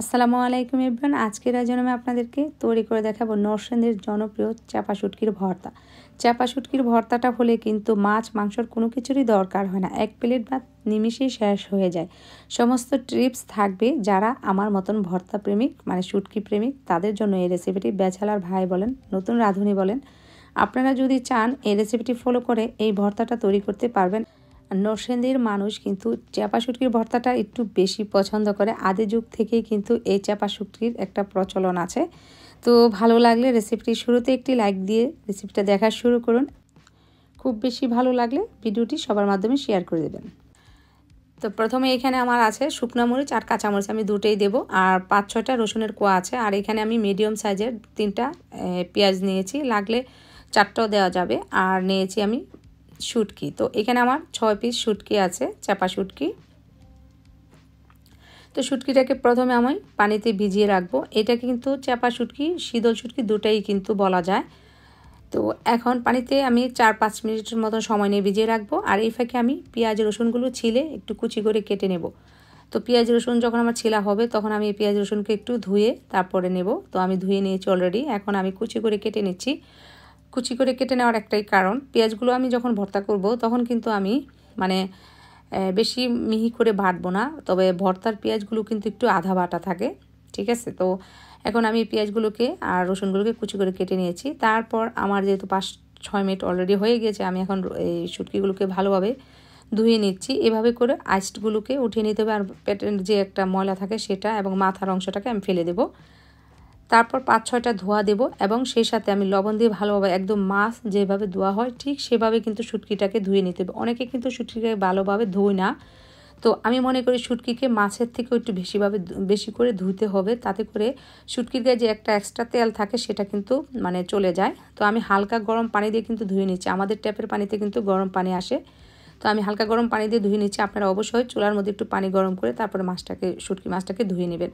আসসালামু আলাইকুম ইব্রান আজকের আয়োজনে আমি আপনাদেরকে তৈরি করে দেখাবো নরসিংদীর জনপ্রিয় চাপা শুটকির ভর্তা চাপা শুটকির ভর্তাটা হলে কিন্তু মাছ মাংসর কোনো কিছুরই দরকার হয় না এক প্লেট বা নিমিশেই শেষ হয়ে যায় সমস্ত ট্রিপস থাকবে যারা আমার মতন ভর্তা প্রেমিক মানে শুটকি প্রেমিক তাদের জন্য এই রেসিপিটি বেচালার ভাই বলেন নতুন রাঁধুনি বলেন আপনারা যদি চান এই রেসিপিটি ফলো করে এই ভর্তাটা তৈরি করতে পারবেন নরসেন্দির মানুষ কিন্তু চাপা শুটকির ভর্তাটা একটু বেশি পছন্দ করে আদি যুগ থেকেই কিন্তু এই চাপা শুটকির একটা প্রচলন আছে তো ভালো লাগলে রেসিপিটি শুরুতে একটি লাইক দিয়ে রেসিপিটা দেখা শুরু করুন খুব বেশি ভালো লাগলে ভিডিওটি সবার মাধ্যমে শেয়ার করে দেবেন তো প্রথমে এখানে আমার আছে শুকনো মরিচ আর কাঁচামরিচ আমি দুটোই দেবো আর পাঁচ ছটা রসুনের কোয়া আছে আর এখানে আমি মিডিয়াম সাইজের তিনটা পেঁয়াজ নিয়েছি লাগলে চারটাও দেওয়া যাবে আর নিয়েছি আমি শুটকি তো এখানে আমার ছয় পিস শুটকি আছে চাপা শুটকি তো শুটকিটাকে প্রথমে আমি পানিতে ভিজিয়ে রাখবো এটা কিন্তু চাপা শুটকি শীতল শুটকি দুটাই কিন্তু বলা যায় তো এখন পানিতে আমি চার পাঁচ মিনিটের মতো সময় নিয়ে ভিজিয়ে রাখবো আর এই ফাঁকে আমি পেঁয়াজ রসুনগুলো ছিলে একটু কুচি করে কেটে নেব তো পেঁয়াজ রসুন যখন আমার ছিলা হবে তখন আমি পেঁয়াজ রসুনকে একটু ধুয়ে তারপরে নেব তো আমি ধুয়ে নিয়েছি অলরেডি এখন আমি কুচি করে কেটে নিচ্ছি কুচি করে কেটে নেওয়ার একটাই কারণ পেঁয়াজগুলো আমি যখন ভর্তা করব তখন কিন্তু আমি মানে বেশি মিহি করে বাটবো না তবে ভর্তার পেঁয়াজগুলো কিন্তু একটু আধা বাটা থাকে ঠিক আছে তো এখন আমি পেঁয়াজগুলোকে আর রসুনগুলোকে কুচি করে কেটে নিয়েছি তারপর আমার যেহেতু পাঁচ ছয় মিনিট অলরেডি হয়ে গিয়েছে আমি এখন এই সুটকিগুলোকে ভালোভাবে ধুয়ে নিচ্ছি এভাবে করে আইসগুলোকে উঠিয়ে নিতে হবে আর পেটের যে একটা ময়লা থাকে সেটা এবং মাথার অংশটাকে আমি ফেলে দেবো তারপর পাঁচ ছয়টা ধোয়া দেব এবং সেই সাথে আমি লবণ দিয়ে ভালোভাবে একদম মাছ যেভাবে ধোয়া হয় ঠিক সেভাবে কিন্তু শুটকিটাকে ধুয়ে নিতে হবে অনেকে কিন্তু শুটকিটাকে ভালোভাবে ধোয় না তো আমি মনে করি শুটকিকে মাছের থেকেও একটু বেশিভাবে বেশি করে ধুতে হবে তাতে করে গায়ে যে একটা এক্সট্রা তেল থাকে সেটা কিন্তু মানে চলে যায় তো আমি হালকা গরম পানি দিয়ে কিন্তু ধুয়ে নিচ্ছি আমাদের ট্যাপের পানিতে কিন্তু গরম পানি আসে তো আমি হালকা গরম পানি দিয়ে ধুয়ে নিচ্ছি আপনারা অবশ্যই চুলার মধ্যে একটু পানি গরম করে তারপরে মাছটাকে শুটকি মাছটাকে ধুয়ে নেবেন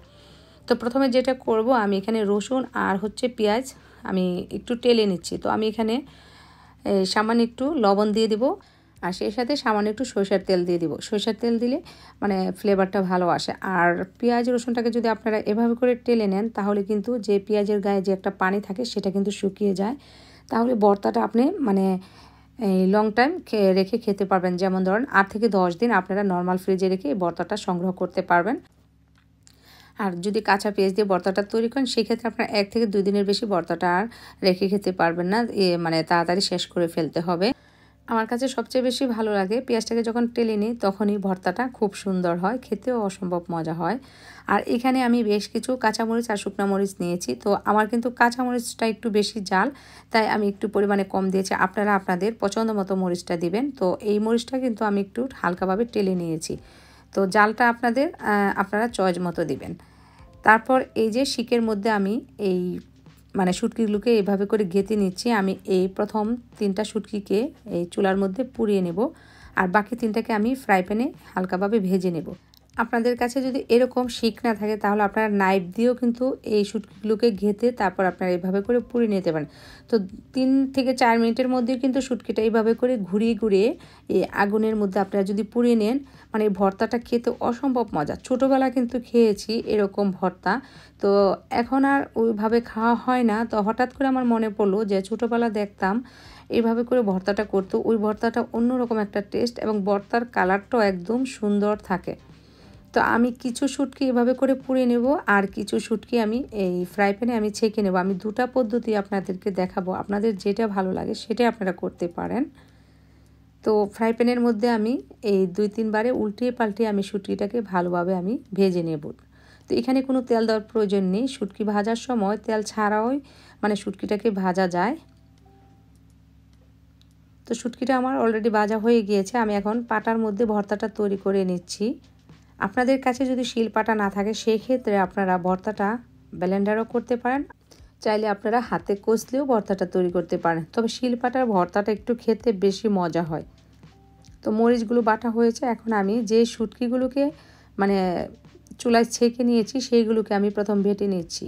তো প্রথমে যেটা করব আমি এখানে রসুন আর হচ্ছে পেঁয়াজ আমি একটু টেলে নিচ্ছি তো আমি এখানে সামান্য একটু লবণ দিয়ে দেবো আর সেই সাথে সামান্য একটু সরিষার তেল দিয়ে দিব সরিষার তেল দিলে মানে ফ্লেভারটা ভালো আসে আর পেঁয়াজ রসুনটাকে যদি আপনারা এভাবে করে টেলে নেন তাহলে কিন্তু যে পেঁয়াজের গায়ে যে একটা পানি থাকে সেটা কিন্তু শুকিয়ে যায় তাহলে বর্তাটা আপনি মানে এই লং টাইম রেখে খেতে পারবেন যেমন ধরেন আট থেকে দশ দিন আপনারা নর্মাল ফ্রিজে রেখে এই বর্তাটা সংগ্রহ করতে পারবেন আর যদি কাঁচা পেঁয়াজ দিয়ে ভর্তাটা তৈরি করেন সেক্ষেত্রে আপনার এক থেকে দুই দিনের বেশি ভর্তাটা আর রেখে খেতে পারবেন না মানে তাড়াতাড়ি শেষ করে ফেলতে হবে আমার কাছে সবচেয়ে বেশি ভালো লাগে পেঁয়াজটাকে যখন টেলে নিই তখনই ভর্তাটা খুব সুন্দর হয় খেতেও অসম্ভব মজা হয় আর এখানে আমি বেশ কিছু কাঁচামরিচ আর শুকনো মরিচ নিয়েছি তো আমার কিন্তু কাঁচামরিচটা একটু বেশি জাল তাই আমি একটু পরিমাণে কম দিয়েছি আপনারা আপনাদের পছন্দ মতো মরিচটা দিবেন তো এই মরিচটা কিন্তু আমি একটু হালকাভাবে টেলে নিয়েছি তো জালটা আপনাদের আপনারা চয়েজ মতো দিবেন তারপর এই যে শিকের মধ্যে আমি এই মানে শুটকিগুলোকে এভাবে করে গেঁথে নিচ্ছি আমি এই প্রথম তিনটা শুটকিকে এই চুলার মধ্যে পুড়িয়ে নেব আর বাকি তিনটাকে আমি ফ্রাই প্যানে হালকাভাবে ভেজে নেব আপনাদের কাছে যদি এরকম শিক না থাকে তাহলে আপনারা নাইফ দিয়েও কিন্তু এই সুটকিগুলোকে ঘেতে তারপর আপনারা এভাবে করে পুড়ে নিতে পারেন তো তিন থেকে চার মিনিটের মধ্যে কিন্তু সুটকিটা এইভাবে করে ঘুরিয়ে ঘুরিয়ে এই আগুনের মধ্যে আপনারা যদি পুড়িয়ে নেন মানে ভর্তাটা খেতে অসম্ভব মজা ছোটোবেলা কিন্তু খেয়েছি এরকম ভর্তা তো এখন আর ওইভাবে খাওয়া হয় না তো হঠাৎ করে আমার মনে পড়লো যে ছোটোবেলা দেখতাম এইভাবে করে ভর্তাটা করতো ওই ভর্তাটা অন্যরকম একটা টেস্ট এবং ভর্তার কালারটাও একদম সুন্দর থাকে তো আমি কিছু শুটকি এভাবে করে পুড়ে নেব আর কিছু শুটকি আমি এই ফ্রাই প্যানে আমি ছেঁকে নেব আমি দুটা পদ্ধতি আপনাদেরকে দেখাবো আপনাদের যেটা ভালো লাগে সেটাই আপনারা করতে পারেন তো ফ্রাই প্যানের মধ্যে আমি এই দুই তিনবারে উল্টিয়ে পাল্টিয়ে আমি শুটকিটাকে ভালোভাবে আমি ভেজে নেব তো এখানে কোনো তেল দেওয়ার প্রয়োজন নেই শুটকি ভাজার সময় তেল ছাড়াও মানে শুটকিটাকে ভাজা যায় তো শুটকিটা আমার অলরেডি ভাজা হয়ে গিয়েছে আমি এখন পাটার মধ্যে ভর্তাটা তৈরি করে নিচ্ছি আপনাদের কাছে যদি শিলপাটা না থাকে সেক্ষেত্রে আপনারা ভর্তাটা ব্যালেন্ডারও করতে পারেন চাইলে আপনারা হাতে কষলেও ভর্তাটা তৈরি করতে পারেন তবে শিলপাটার ভর্তাটা একটু খেতে বেশি মজা হয় তো মরিচগুলো বাটা হয়েছে এখন আমি যে সুটকিগুলোকে মানে চুলায় ছেঁকে নিয়েছি সেইগুলোকে আমি প্রথম ভেটে নিচ্ছি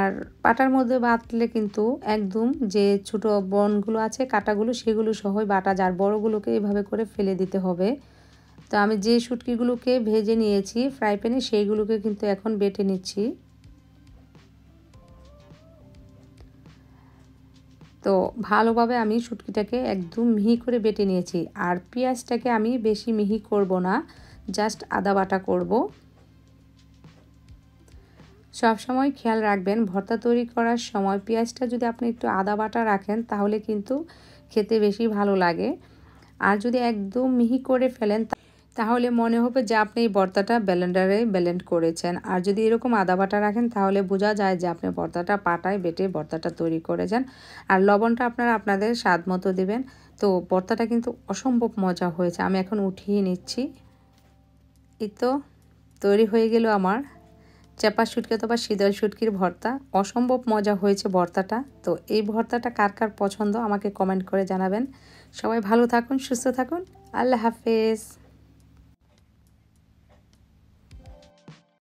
আর পাটার মধ্যে বাটলে কিন্তু একদম যে ছোট বনগুলো আছে কাটাগুলো সেগুলো সহই বাটা যার বড়গুলোকে এভাবে করে ফেলে দিতে হবে তো আমি যে শুটকিগুলোকে ভেজে নিয়েছি ফ্রাই প্যানে সেইগুলোকে কিন্তু এখন বেটে নিচ্ছি তো ভালোভাবে আমি শুটকিটাকে একদম মিহি করে বেটে নিয়েছি আর পেঁয়াজটাকে আমি বেশি মিহি করব না জাস্ট আদা বাটা করব সবসময় খেয়াল রাখবেন ভর্তা তৈরি করার সময় পেঁয়াজটা যদি আপনি একটু আদা বাটা রাখেন তাহলে কিন্তু খেতে বেশি ভালো লাগে আর যদি একদম মিহি করে ফেলেন তাহলে মনে হবে যে আপনি এই ভর্তাটা ব্যালেন্ডারে ব্যালেন্ড করেছেন আর যদি এরকম আদা বাটা রাখেন তাহলে বোঝা যায় যে আপনি ভর্তাটা পাটায় বেটে ভর্তাটা তৈরি করেছেন আর লবণটা আপনারা আপনাদের স্বাদ মতো দেবেন তো ভর্তাটা কিন্তু অসম্ভব মজা হয়েছে আমি এখন উঠিয়ে নিচ্ছি এই তো তৈরি হয়ে গেল আমার চেপা শুটকি অথবা শীতল শুটকির ভর্তা অসম্ভব মজা হয়েছে ভর্তাটা তো এই ভর্তাটা কার কার পছন্দ আমাকে কমেন্ট করে জানাবেন সবাই ভালো থাকুন সুস্থ থাকুন আল্লাহ হাফেজ